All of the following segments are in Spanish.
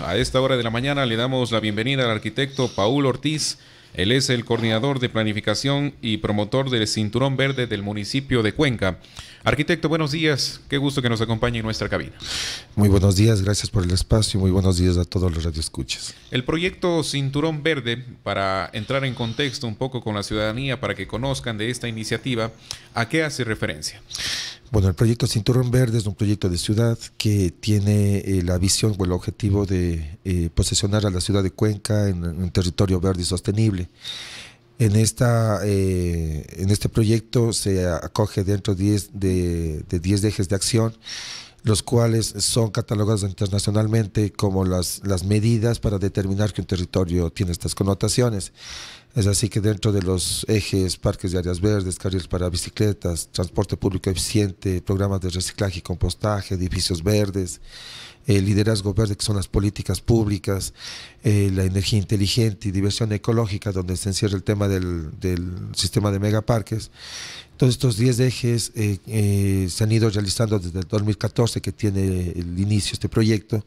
A esta hora de la mañana le damos la bienvenida al arquitecto Paul Ortiz. Él es el coordinador de planificación y promotor del Cinturón Verde del municipio de Cuenca. Arquitecto, buenos días. Qué gusto que nos acompañe en nuestra cabina. Muy buenos días, gracias por el espacio muy buenos días a todos los radioescuchas. El proyecto Cinturón Verde, para entrar en contexto un poco con la ciudadanía, para que conozcan de esta iniciativa, ¿a qué hace referencia? Bueno, el proyecto Cinturón Verde es un proyecto de ciudad que tiene eh, la visión o el objetivo de eh, posesionar a la ciudad de Cuenca en, un territorio verde y sostenible. En, esta, eh, en este proyecto se acoge dentro de 10 ejes de acción, los cuales son catalogados internacionalmente como las, las medidas para determinar que un territorio tiene estas connotaciones. Es así que dentro de los ejes, parques de áreas verdes, carriles para bicicletas, transporte público eficiente, programas de reciclaje y compostaje, edificios verdes, el eh, liderazgo verde que son las políticas públicas, eh, la energía inteligente y diversión ecológica donde se encierra el tema del, sistema de megaparques. Todos estos 10 ejes eh, se han ido realizando desde el 2014 que tiene el inicio este proyecto,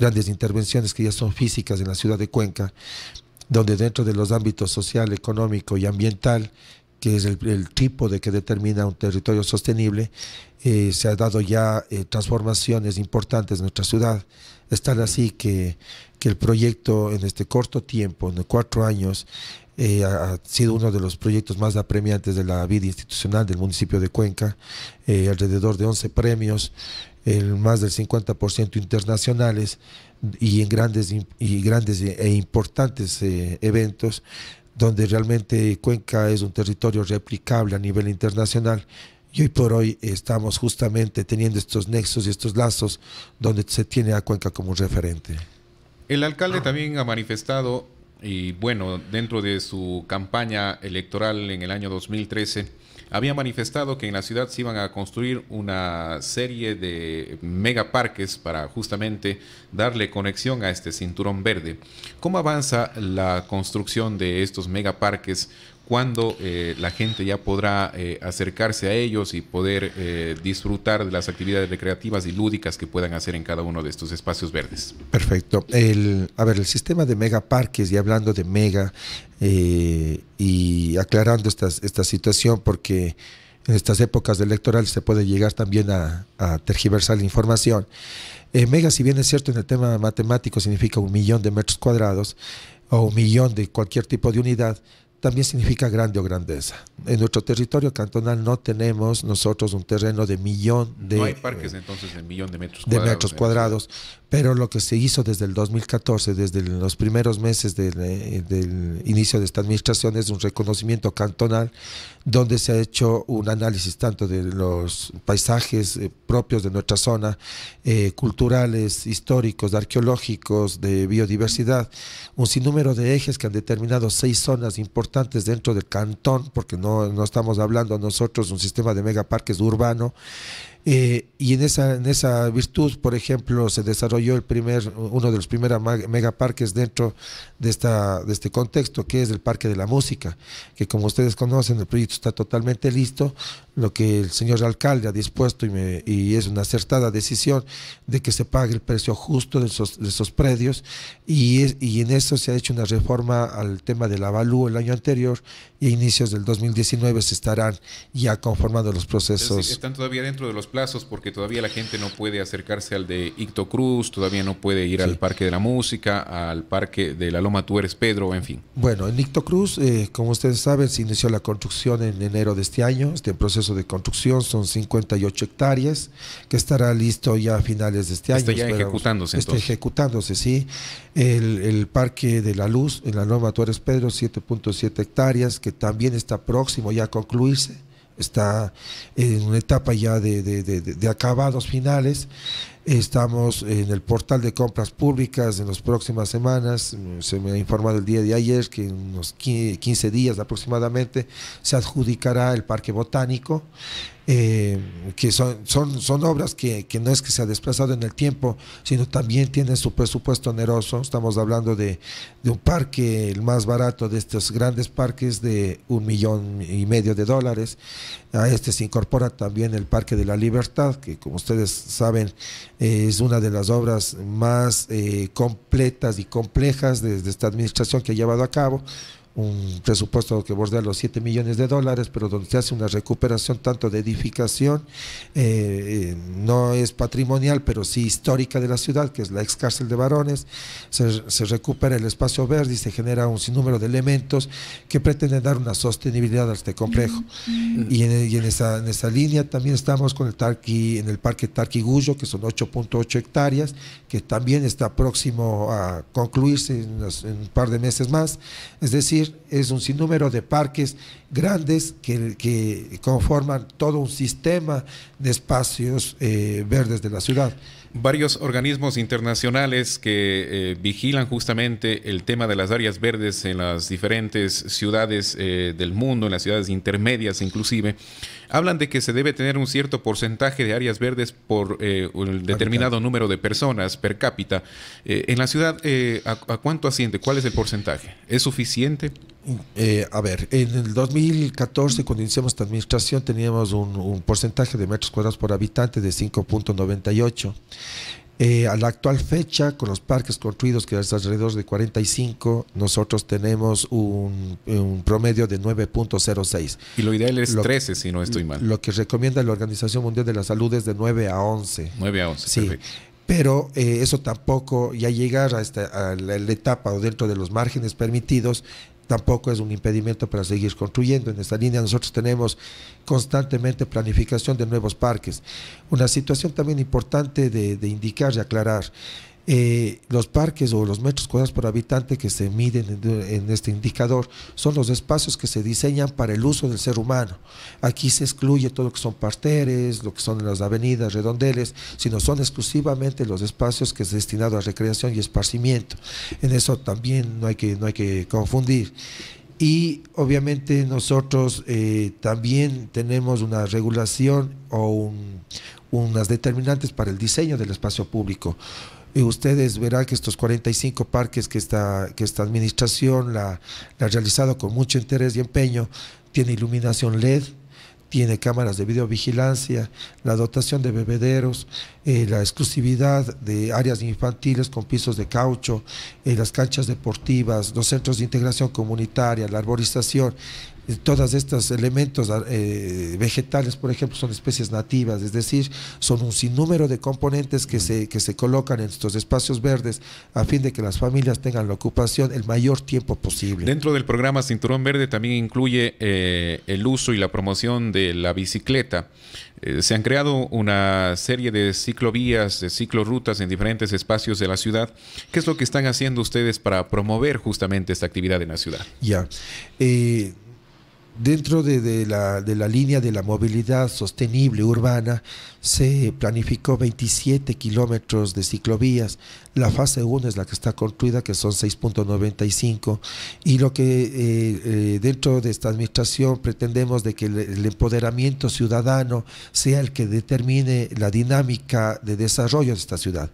grandes intervenciones que ya son físicas en la ciudad de Cuenca donde dentro de los ámbitos social, económico y ambiental, que es el, tipo de que determina un territorio sostenible, eh, se han dado ya eh, transformaciones importantes en nuestra ciudad. Es tal así que, el proyecto en este corto tiempo, en cuatro años, eh, ha sido uno de los proyectos más apremiantes de la vida institucional del municipio de Cuenca, alrededor de 11 premios, el más del 50% internacionales y en grandes, y grandes e importantes eh, eventos donde realmente Cuenca es un territorio replicable a nivel internacional. Y hoy por hoy estamos justamente teniendo estos nexos y estos lazos donde se tiene a Cuenca como un referente. El alcalde también ha manifestado, y bueno, dentro de su campaña electoral en el año 2013, había manifestado que en la ciudad se iban a construir una serie de megaparques para justamente darle conexión a este cinturón verde. ¿Cómo avanza la construcción de estos megaparques? cuándo eh, la gente ya podrá eh, acercarse a ellos y poder eh, disfrutar de las actividades recreativas y lúdicas que puedan hacer en cada uno de estos espacios verdes. Perfecto. El, a ver, el sistema de megaparques, y hablando de mega, y aclarando esta situación, porque en estas épocas electorales se puede llegar también a, tergiversar la información. mega, si bien es cierto en el tema matemático, significa un millón de metros cuadrados o un millón de cualquier tipo de unidad, también significa grande o grandeza en nuestro territorio cantonal no tenemos nosotros un terreno de millón de... No hay parques entonces de millón de metros cuadrados. De metros ¿eh? cuadrados. Pero lo que se hizo desde el 2014, desde los primeros meses eh, del, inicio de esta administración, es un reconocimiento cantonal donde se ha hecho un análisis tanto de los paisajes eh, propios de nuestra zona, culturales, históricos, arqueológicos, de biodiversidad, un sinnúmero de ejes que han determinado seis zonas importantes dentro del cantón, porque no no, estamos hablando nosotros un sistema de megaparques urbano eh, y en esa, en esa virtud, por ejemplo, se desarrolló el primer, uno de los primeros megaparques dentro de, esta, de este contexto, que es el Parque de la Música, que como ustedes conocen, el proyecto está totalmente listo. Lo que el señor alcalde ha dispuesto y, me, es una acertada decisión de que se pague el precio justo de esos, predios. Y, y en eso se ha hecho una reforma al tema del avalúo el año anterior y a inicios del 2019 se estarán ya conformando los procesos. están todavía dentro de los plazos porque todavía la gente no puede acercarse al de Icto Cruz, todavía no puede ir al Parque de la Música, al Parque de la Loma Tú eres Pedro, en fin. Bueno, en Icto Cruz, eh, como ustedes saben, se inició la construcción en enero de este año, este en proceso de construcción, son 58 hectáreas, que estará listo ya a finales de este año. Está ya ejecutándose Está ejecutándose, sí. El, Parque de la Luz, en la Loma Tú eres Pedro, 7.7 hectáreas, que también está próximo ya a concluirse está en una etapa ya de, acabados finales. Estamos en el portal de compras públicas en las próximas semanas. Se me ha informado el día de ayer que en unos 15 días aproximadamente se adjudicará el Parque Botánico. Eh, que son, son, son obras que, no es que se ha desplazado en el tiempo, sino también tienen su presupuesto oneroso. Estamos hablando de, un parque, el más barato de estos grandes parques, de un millón y medio de dólares. A este se incorpora también el Parque de la Libertad, que como ustedes saben eh, es una de las obras más eh, completas y complejas de esta administración que ha llevado a cabo un presupuesto que bordea los 7 millones de dólares, pero donde se hace una recuperación tanto de edificación, eh, eh, no es patrimonial, pero sí histórica de la ciudad, que es la ex cárcel de varones, se, recupera el espacio verde y se genera un sinnúmero de elementos que pretenden dar una sostenibilidad a este complejo. Mm. Y en, en, esa, en línea también estamos con el en el Parque Tarquigullo, que son 8.8 hectáreas, que también está próximo a concluirse en un par de meses más. Es decir, es un sinnúmero de parques grandes que, conforman todo un sistema de espacios eh, verdes de la ciudad. Varios organismos internacionales que eh, vigilan justamente el tema de las áreas verdes en las diferentes ciudades eh, del mundo, en las ciudades intermedias inclusive, hablan de que se debe tener un cierto porcentaje de áreas verdes por un determinado número de personas per cápita. en la ciudad, ¿a cuánto asciende? ¿Cuál es el porcentaje? ¿Es suficiente? Eh, a ver, en el 2014, cuando iniciamos esta administración, teníamos un, porcentaje de metros cuadrados por habitante de 5.98. Eh, a la actual fecha, con los parques construidos, que es alrededor de 45, nosotros tenemos un, promedio de 9.06. Y lo ideal es 13, si no estoy mal. Lo que recomienda la Organización Mundial de la Salud es de 9 a 11. 9 a 11, sí. Pero eh, eso tampoco, ya llegar a, esta, la etapa o dentro de los márgenes permitidos, tampoco es un impedimento para seguir construyendo. En esta línea nosotros tenemos constantemente planificación de nuevos parques. Una situación también importante de, de indicar y aclarar. Eh, los parques o los metros cuadrados por habitante que se miden en, este indicador son los espacios que se diseñan para el uso del ser humano. Aquí se excluye todo lo que son parteres, lo que son las avenidas, redondeles, sino son exclusivamente los espacios que es destinado a recreación y esparcimiento. En eso también no hay que, no hay que confundir y obviamente nosotros eh, también tenemos una regulación o unas determinantes para el diseño del espacio público ustedes verán que estos 45 parques que esta, que esta administración la, ha realizado con mucho interés y empeño, tiene iluminación LED, tiene cámaras de videovigilancia, la dotación de bebederos, eh, la exclusividad de áreas infantiles con pisos de caucho, eh, las canchas deportivas, los centros de integración comunitaria, la arborización todos estos elementos ah, eh, vegetales, por ejemplo, son especies nativas, es decir, son un sinnúmero de componentes que se, que se colocan en estos espacios verdes a fin de que las familias tengan la ocupación el mayor tiempo posible. Dentro del programa Cinturón Verde también incluye eh, el uso y la promoción de la bicicleta. Eh, se han creado una serie de ciclovías, de ciclorutas en diferentes espacios de la ciudad. ¿Qué es lo que están haciendo ustedes para promover justamente esta actividad en la ciudad? Ya. Dentro de, la, línea de la movilidad sostenible urbana se planificó 27 kilómetros de ciclovías. La fase 1 es la que está construida, que son 6.95. Y lo que eh, eh, dentro de esta administración pretendemos de que el, empoderamiento ciudadano sea el que determine la dinámica de desarrollo de esta ciudad.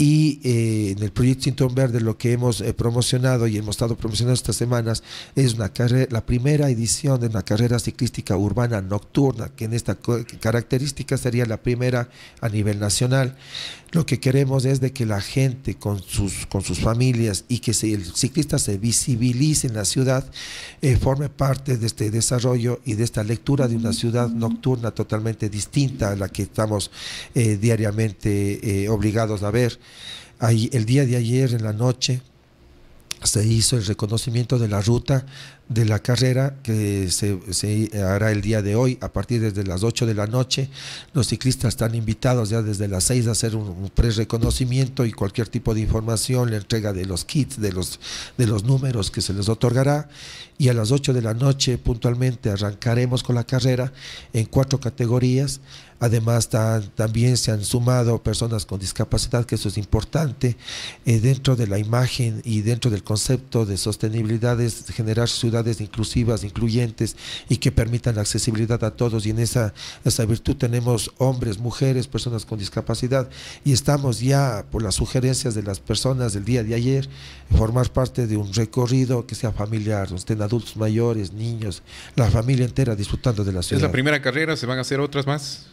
Y eh, en el proyecto Cinturón Verde lo que hemos eh, promocionado y hemos estado promocionando estas semanas es una la primera edición de una carrera ciclística urbana nocturna, que en esta característica sería la primera a nivel nacional. Lo que queremos es de que la gente con sus, con sus familias y que se, el ciclista se visibilice en la ciudad, eh, forme parte de este desarrollo y de esta lectura de una ciudad nocturna totalmente distinta a la que estamos eh, diariamente eh, obligados a ver. el día de ayer en la noche se hizo el reconocimiento de la ruta de la carrera que se, hará el día de hoy a partir desde las 8 de la noche. Los ciclistas están invitados ya desde las 6 a hacer un, pre-reconocimiento y cualquier tipo de información, la entrega de los kits, de los, de los números que se les otorgará. Y a las 8 de la noche puntualmente arrancaremos con la carrera en cuatro categorías. Además, también se han sumado personas con discapacidad, que eso es importante, eh, dentro de la imagen y dentro del concepto de sostenibilidad es generar ciudades inclusivas, incluyentes y que permitan la accesibilidad a todos. Y en esa, esa virtud tenemos hombres, mujeres, personas con discapacidad. Y estamos ya, por las sugerencias de las personas del día de ayer, formar parte de un recorrido que sea familiar, donde estén adultos mayores, niños, la familia entera disfrutando de la ciudad. Es la primera carrera, ¿se van a hacer otras más?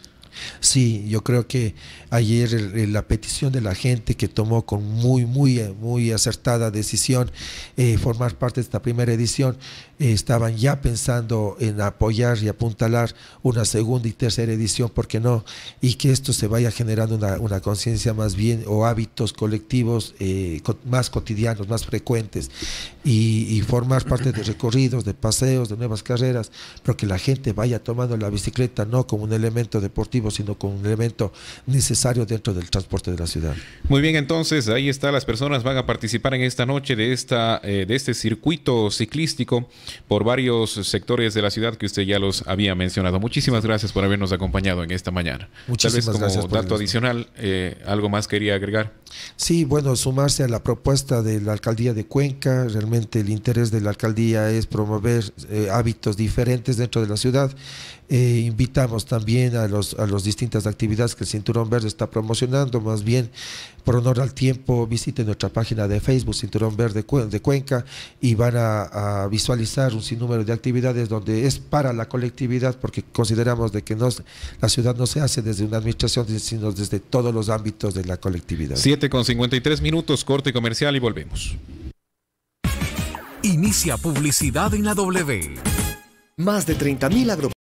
Sí, yo creo que ayer la petición de la gente que tomó con muy, muy, muy acertada decisión eh, formar parte de esta primera edición, eh, estaban ya pensando en apoyar y apuntalar una segunda y tercera edición, ¿por qué no? Y que esto se vaya generando una, conciencia más bien o hábitos colectivos eh, más cotidianos, más frecuentes y, y formar parte de recorridos, de paseos, de nuevas carreras, pero que la gente vaya tomando la bicicleta no como un elemento deportivo, sino con un elemento necesario dentro del transporte de la ciudad. Muy bien, entonces ahí está, las personas van a participar en esta noche de, esta, eh, de este circuito ciclístico por varios sectores de la ciudad que usted ya los había mencionado. Muchísimas gracias por habernos acompañado en esta mañana. Muchísimas Tal como gracias dato adicional, eh, algo más quería agregar. Sí, bueno, sumarse a la propuesta de la alcaldía de Cuenca, realmente el interés de la alcaldía es promover eh, hábitos diferentes dentro de la ciudad eh, invitamos también a las a los distintas actividades que el Cinturón Verde está promocionando, más bien por honor al tiempo, visiten nuestra página de Facebook, Cinturón Verde de Cuenca, y van a, visualizar un sinnúmero de actividades donde es para la colectividad, porque consideramos de que la ciudad no se hace desde una administración, sino desde todos los ámbitos de la colectividad. 7 con minutos, corte comercial y volvemos. Inicia publicidad en la W. Más de 30.000 agro